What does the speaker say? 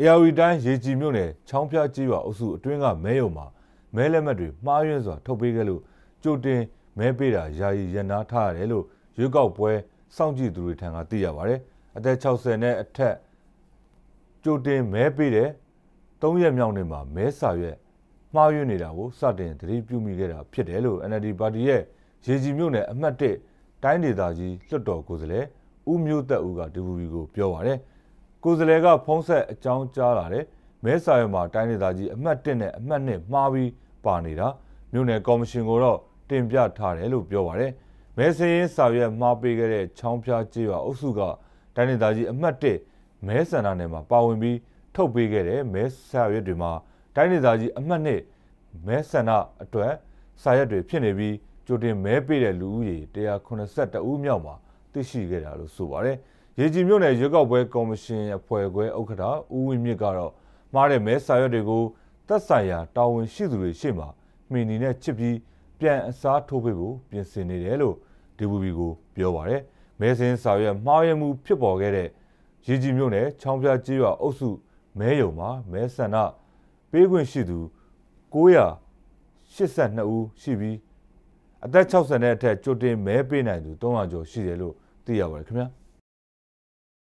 အေရီတိုင်းရေကြည်မြို့နယ်ချောင်းပြကြီးရွာအုပ်စုအတွင်းကမဲရုံမှာမဲလက်မှတ်တွေမှားယွင်းစွာထုတ်ပေးခဲ့လို့ကြိုတင်မဲပေးတာယာယီရန်နာထားရတယ်လို့ရွေးကောက်ပွဲစောင့်ကြည့်သူတွေထံကသိရပါဗျ။အသက်60နဲ့အထက်ကြိုတင်မဲပေးတဲ့၃ရက်မြောက်နေ့မှာမဲစာရွက်မှားယွင်းနေတာကိုစတင်သတိပြုမိခဲ့တာဖြစ်တယ်လို့ NLD ပါတီရဲ့ရေကြည်မြို့နယ်အမှတ်၁တိုင်းဒေသကြီးလွှတ်တော်ကိုယ်စားလှယ်ဦးမျိုးသက်ဦးက DVB ကိုပြောပါရတယ်။ကိုယ်စားလှယ်ကဖုံးဆက်အကြောင်းကြားလာတယ်မဲဆာရုံမှာတိုင်းဒေသကြီးအမှတ်1နဲ့အမှတ်2မှားပြီးပါနေတာမြို့နယ်ကော်မရှင်ကိုတော့တင်ပြထားတယ်လို့ပြောပါတယ်မဲစင်းစာရွက်မှားပေးခဲ့တဲ့ချောင်းဖျားကြေးရွာအုပ်စုကတိုင်းဒေသကြီးအမှတ်1မဲဆန္ဒနယ်မှာပါဝင်ပြီးထုတ်ပေးခဲ့တဲ့မဲစာရွက်တွေမှာတိုင်းဒေသကြီးအမှတ်2မဲဆန္ဒအတွက်စာရွက်တွေဖြစ်နေပြီးကြိုတင်မဲပေးတဲ့လူဦးရေ182ဦးမြောက်မှာသိရှိခဲ့တာလို့ဆိုပါတယ်။ရေကြည်မြို့နယ်ရွေးကောက်ပွဲကော်မရှင်အဖွဲ့ခွဲဥက္ကဋ္ဌဦးဝင်းမြင့်ကတော့မှားတဲ့မဲစာရွက်တွေကိုသက်ဆိုင်ရာတာဝန်ရှိသူတွေရှေ့မှာမှီနေနဲ့ချစ်ပြီးပြန်အစားထိုးပေးဖို့ပြင်ဆင်နေတယ်လို့ဒီဘူဘီကိုပြောပါရယ်မဲစင်းစာရွက်မှားရမှုဖြစ်ပေါ်ခဲ့တဲ့ရေကြည်မြို့နယ်ချောင်းပြကျေးရွာအုပ်စုမဲယုံမှာမဲဆန္ဒပေးခွင့်ရှိသူ982ဦးရှိပြီးအသက်60နဲ့အထက်ကြိုတင်မဲပေးနိုင်သူ300ကျော်ရှိတယ်လို့သိရပါတယ်ခင်ဗျာ။